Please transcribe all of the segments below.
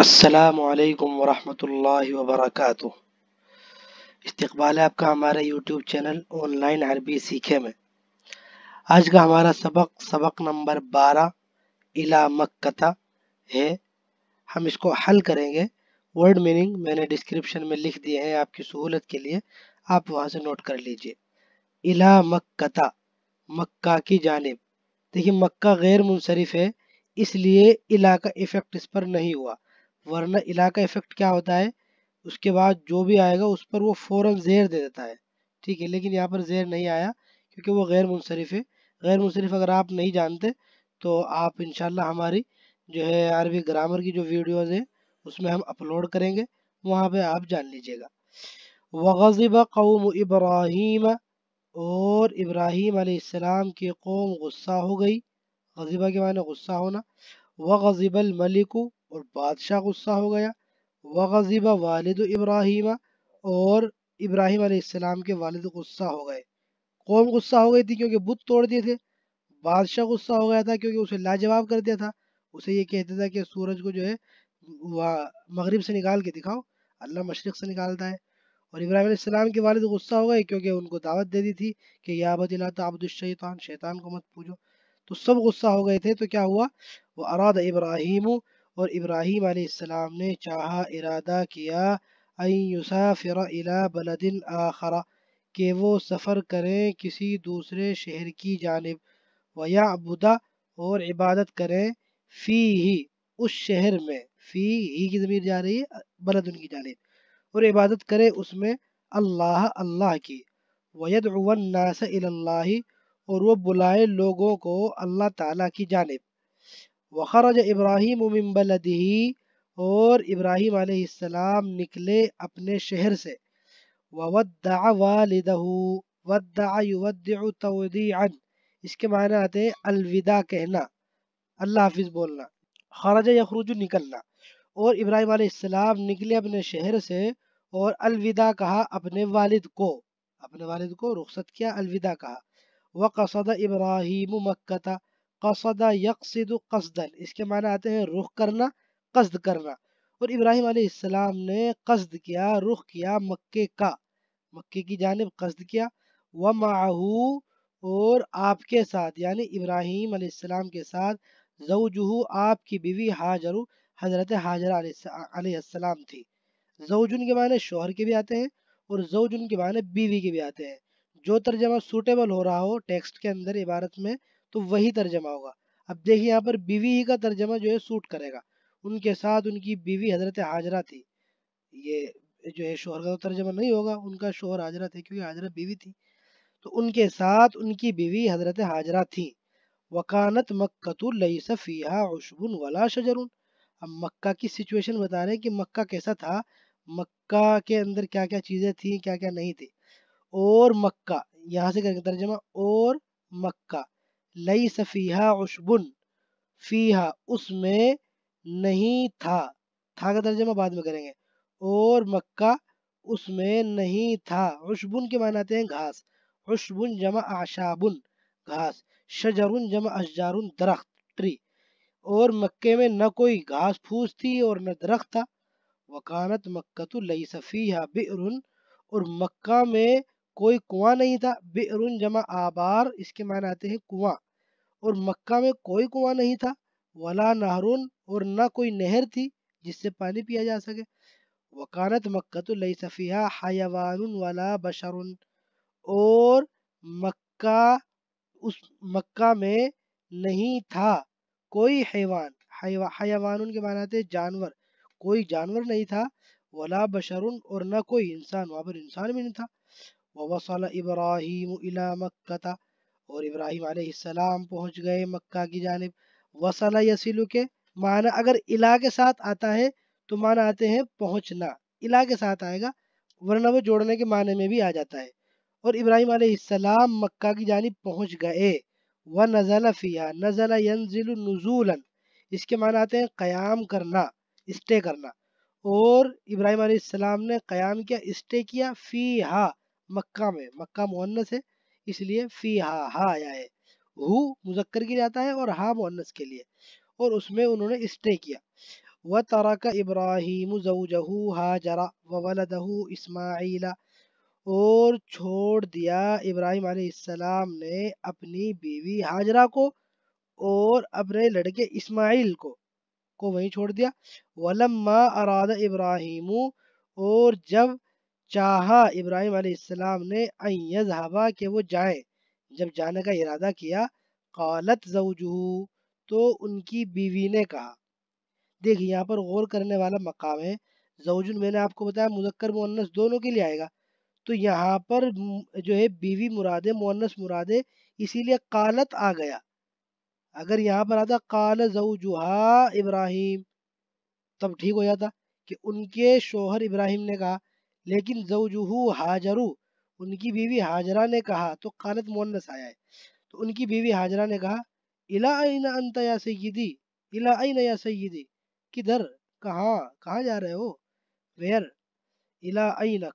السلام علیکم ورحمۃ اللہ وبرکاتہ استقبال ہے آپ کا ہمارا یوٹیوب چینل آن لائن عربی سیکھے میں آج کا ہمارا سبق سبق نمبر بارہ مکتہ ہے ہم اس کو حل کریں گے ورڈ میننگ میں نے ڈسکرپشن میں لکھ دیے ہیں آپ کی سہولت کے لیے آپ وہاں سے نوٹ کر لیجئے الا مکتہ مکہ کی جانب دیکھیے مکہ غیر منصرف ہے اس لیے الا کا افیکٹ اس پر نہیں ہوا ورنہ علاقہ افیکٹ کیا ہوتا ہے اس کے بعد جو بھی آئے گا اس پر وہ فوراً زیر دے دیتا ہے ٹھیک ہے لیکن یہاں پر زیر نہیں آیا کیونکہ وہ غیر منصرف ہے غیر منصرف اگر آپ نہیں جانتے تو آپ انشاءاللہ ہماری جو ہے عربی گرامر کی جو ویڈیوز ہیں اس میں ہم اپلوڈ کریں گے وہاں پہ آپ جان لیجئے گا وَغَضِبَ قَوْمُ قوم ابراہیم اور ابراہیم علیہ السلام کی قوم غصہ ہو گئی غضبہ کے معنی غصہ ہونا وَغَضِبَ الْمَلِكُ اور بادشاہ غصہ ہو گیا وہ والد ابراہیم اور ابراہیم علیہ السلام کے والد غصہ ہو گئے قوم غصہ ہو گئی تھی کیونکہ بت توڑ دیے تھے بادشاہ غصہ ہو گیا تھا کیونکہ اسے لاجواب کر دیا تھا اسے یہ تھا کہ سورج کو جو ہے مغرب سے نکال کے دکھاؤ اللہ مشرق سے نکالتا ہے اور ابراہیم علیہ السلام کے والد غصہ ہو گئے کیونکہ ان کو دعوت دے دی تھی کہ یا اللہ تعبد الشیطان شیطان کو مت پوچھو تو سب غصہ ہو گئے تھے تو کیا ہوا وہ اراد ابراہیم اور ابراہیم علیہ السلام نے چاہا ارادہ کیا یسافر الی بلد آخر کہ وہ سفر کریں کسی دوسرے شہر کی جانب ویعبدہ اور عبادت کریں فی ہی اس شہر میں فی ہی کی ضمیر جا رہی ہے بلد ان کی جانب اور عبادت کرے اس میں اللہ اللہ کی وید ناس اللہ اور وہ بلائے لوگوں کو اللہ تعالیٰ کی جانب وخرج ابراہیم من بلدہی اور ابراہیم علیہ السلام نکلے اپنے شہر سے وودع ودع یودع تودیعا اس کے معنی آتے ہیں الوداع کہنا اللہ حافظ بولنا خرج یخرج نکلنا اور ابراہیم علیہ السلام نکلے اپنے شہر سے اور الوداع کہا اپنے والد کو اپنے والد کو رخصت کیا الوداع کہا وقصد ابراہیم مکہ قصد یقصد قصد اس کے معنی آتے ہیں رخ کرنا قصد کرنا اور ابراہیم علیہ السلام نے قصد کیا رخ کیا مکے کا مکے کی جانب قصد کیا اور آپ کے ساتھ یعنی ابراہیم علیہ السلام کے ساتھ زوجہو آپ کی بیوی حاجر حضرت حاجر علیہ السلام تھی زوجن کے معنی شوہر کے بھی آتے ہیں اور زوجن کے معنی بیوی کے بھی آتے ہیں جو ترجمہ سوٹیبل ہو رہا ہو ٹیکسٹ کے اندر عبارت میں تو وہی ترجمہ ہوگا اب دیکھیں یہاں پر بیوی ہی کا ترجمہ جو ہے سوٹ کرے گا ان کے ساتھ ان کی بیوی حضرت حاجرہ تھی یہ جو ہے شوہر کا ترجمہ نہیں ہوگا ان کا شوہر حاجرہ حاجرہ کیونکہ بیوی تھی تو ان کے ساتھ ان کی بیوی حضرت وَقَانَتْ تھیں وکانت فِيهَا عُشْبٌ وَلَا شجرن اب مکہ کی سچویشن بتا رہے ہیں کہ مکہ کیسا تھا مکہ کے اندر کیا کیا چیزیں تھیں کیا کیا نہیں تھی اور مکہ یہاں سے ترجمہ اور مکہ لئی سفیہ عشبن فیہ اس میں نہیں تھا تھا کا ترجمہ بعد میں کریں گے اور مکہ اس میں نہیں تھا عشبن کے معنی آتے ہیں گھاس عشبن جمع اعشابن گھاس شجرن جمع اشجارن درخت تری اور مکہ میں نہ کوئی گھاس پھوس تھی اور نہ درخت تھا وَقَانَتْ مَكَّتُ لَيْسَ فِيهَا بِئْرٌ اور مکہ میں کوئی کنواں نہیں تھا بئرن جمع آبار اس کے معنی آتے ہیں کنواں اور مکہ میں کوئی کنواں نہیں تھا ولا نہر اور نہ کوئی نہر تھی جس سے پانی پیا جا سکے وکانت مکہ تو لئی صفیہ حیوان والا بشر اور مکہ اس مکہ میں نہیں تھا کوئی حیوان حیوان کے معنی آتے ہیں جانور کوئی جانور نہیں تھا ولا بشر اور نہ کوئی انسان وہاں پر انسان بھی نہیں تھا ابراہیم الی مکہ اور ابراہیم علیہ السلام پہنچ گئے مکہ کی جانب وصل یسلو کے معنی اگر الہ کے ساتھ آتا ہے تو معنی آتے ہیں پہنچنا الہ کے ساتھ آئے گا ورنہ وہ جوڑنے کے معنی میں بھی آ جاتا ہے اور ابراہیم علیہ السلام مکہ کی جانب پہنچ گئے فِيَا نَزَلَ فیا نُزُولًا اس کے معنی آتے ہیں قیام کرنا اسٹے کرنا اور ابراہیم علیہ السلام نے قیام کیا اسٹے کیا فیا مکہ میں مکہ مہنس ہے اس لیے فی ہا ہا آیا ہے ہو مذکر کے لیے آتا ہے اور ہا مہنس کے لیے اور اس میں انہوں نے اسٹے کیا وَتَرَكَ إِبْرَاهِيمُ زَوْجَهُ هَاجَرَ وَوَلَدَهُ إِسْمَاعِيلَ اور چھوڑ دیا ابراہیم علیہ السلام نے اپنی بیوی حاجرہ کو اور اپنے لڑکے اسماعیل کو کو وہیں چھوڑ دیا وَلَمَّا أَرَادَ إِبْرَاهِيمُ اور جب چاہا ابراہیم علیہ السلام نے کہ وہ جائیں جب جانے کا ارادہ کیا قالت زو تو ان کی بیوی نے کہا دیکھ یہاں پر غور کرنے والا مقام ہے زوجن میں نے آپ کو بتایا مذکر مونس دونوں کے لیے آئے گا تو یہاں پر جو ہے بیوی مرادے مونس مرادے اسی لیے قالت آ گیا اگر یہاں پر آتا قال زوجہا ابراہیم تب ٹھیک ہو جاتا کہ ان کے شوہر ابراہیم نے کہا لیکن زوجہو حاجرو ان کی بیوی حاجرہ نے کہا تو قالت مونس آیا ہے تو ان کی بیوی حاجرہ نے کہا این انت یا سیدی الا یا سیدی کدھر کہاں کہاں جا رہے ہو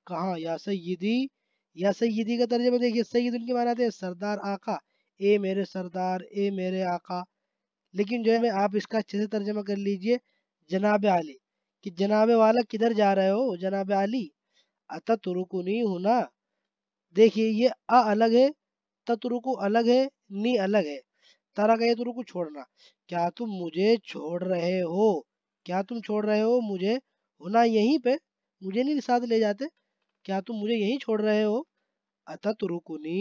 کہاں یا سیدی یا سیدی کا ترجمہ دیکھیے سید ان کے معنی آتے ہیں سردار آقا اے میرے سردار اے میرے آقا لیکن جو ہے آپ اس کا اچھے سے ترجمہ کر لیجئے جناب علی کہ جناب والا کدھر جا رہے ہو جناب علی اتترکو نی ہونا دیکھئے یہ ا الگ ہے تترکو الگ ہے نی الگ ہے تارا کا یہ ترکو چھوڑنا کیا تم مجھے چھوڑ رہے ہو کیا تم چھوڑ رہے ہو مجھے ہونا یہیں پہ مجھے نہیں ساتھ لے جاتے کیا تم مجھے یہیں چھوڑ رہے ہو اتترکو نی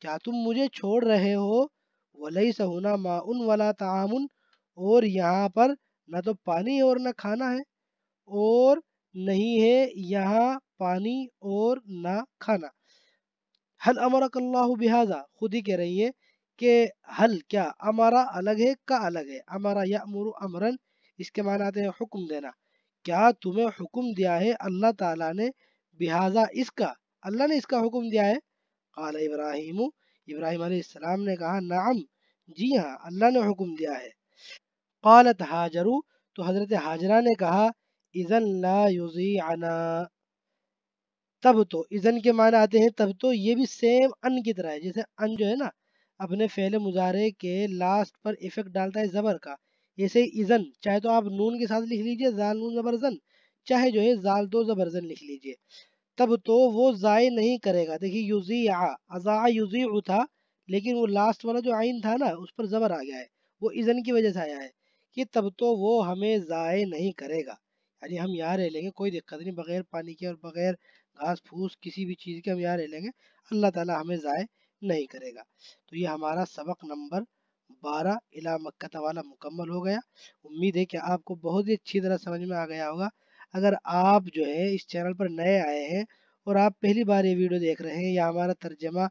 کیا تم مجھے چھوڑ رہے ہو ولیس ہونا ما ولا تعامن اور یہاں پر نہ تو پانی اور نہ کھانا ہے اور نہیں ہے یہاں پانی اور نہ کھانا حل امرک اللہ بہذا خود ہی کہہ رہی ہے کہ حل کیا ہمارا الگ ہے کا الگ ہے ہمارا یا امر امرن اس کے معنی آتے ہیں حکم دینا کیا تمہیں حکم دیا ہے اللہ تعالیٰ نے بہذا اس کا اللہ نے اس کا حکم دیا ہے قال ابراہیم ابراہیم علیہ السلام نے کہا نعم جی ہاں اللہ نے حکم دیا ہے قالت حاجرو تو حضرت حاجرہ نے کہا اذن لا یزیعنا تب تو اذن کے معنی آتے ہیں تب تو یہ بھی سیم ان کی طرح ہے جیسے ان جو ہے نا اپنے فعل مظاہرے کے لاسٹ پر ایفیکٹ ڈالتا ہے زبر کا جیسے اذن چاہے تو آپ نون کے ساتھ لکھ لیجئے زال نون زبر زن چاہے جو ہے زال دو زبر زن لکھ لیجئے تب تو وہ ضائع نہیں کرے گا دیکھیے یوزی ازا یزیع تھا لیکن وہ لاسٹ والا جو آئین تھا نا اس پر زبر آ گیا ہے وہ اذن کی وجہ سے آیا ہے کہ تب تو وہ ہمیں ضائع نہیں کرے گا ارے یعنی ہم یہاں رہ لیں گے کوئی دقت نہیں بغیر پانی کے اور بغیر گھاس پھوس کسی بھی چیز کے ہم یہاں رہ لیں گے اللہ تعالیٰ ہمیں ضائع نہیں کرے گا تو یہ ہمارا سبق نمبر بارہ مکہ والا مکمل ہو گیا امید ہے کہ آپ کو بہت ہی اچھی طرح سمجھ میں آ گیا ہوگا اگر آپ جو ہے اس چینل پر نئے آئے ہیں اور آپ پہلی بار یہ ویڈیو دیکھ رہے ہیں یا ہمارا ترجمہ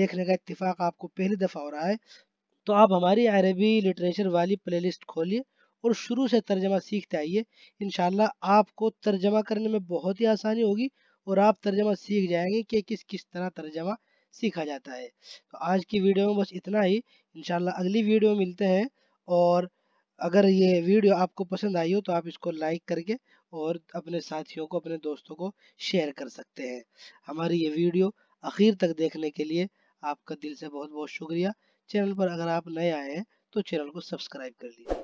دیکھنے کا اتفاق آپ کو پہلی دفعہ ہو رہا ہے تو آپ ہماری عربی لٹریچر والی پلے لسٹ کھولیے اور شروع سے ترجمہ سیکھتے آئیے انشاءاللہ آپ کو ترجمہ کرنے میں بہت ہی آسانی ہوگی اور آپ ترجمہ سیکھ جائیں گے کہ کس کس طرح ترجمہ سیکھا جاتا ہے تو آج کی ویڈیو میں بس اتنا ہی انشاءاللہ اگلی ویڈیو ملتے ہیں اور اگر یہ ویڈیو آپ کو پسند آئی ہو تو آپ اس کو لائک کر کے اور اپنے ساتھیوں کو اپنے دوستوں کو شیئر کر سکتے ہیں ہماری یہ ویڈیو اخیر تک دیکھنے کے لیے آپ کا دل سے بہت بہت شکریہ چینل پر اگر آپ نئے آئے ہیں تو چینل کو سبسکرائب کر لیجیے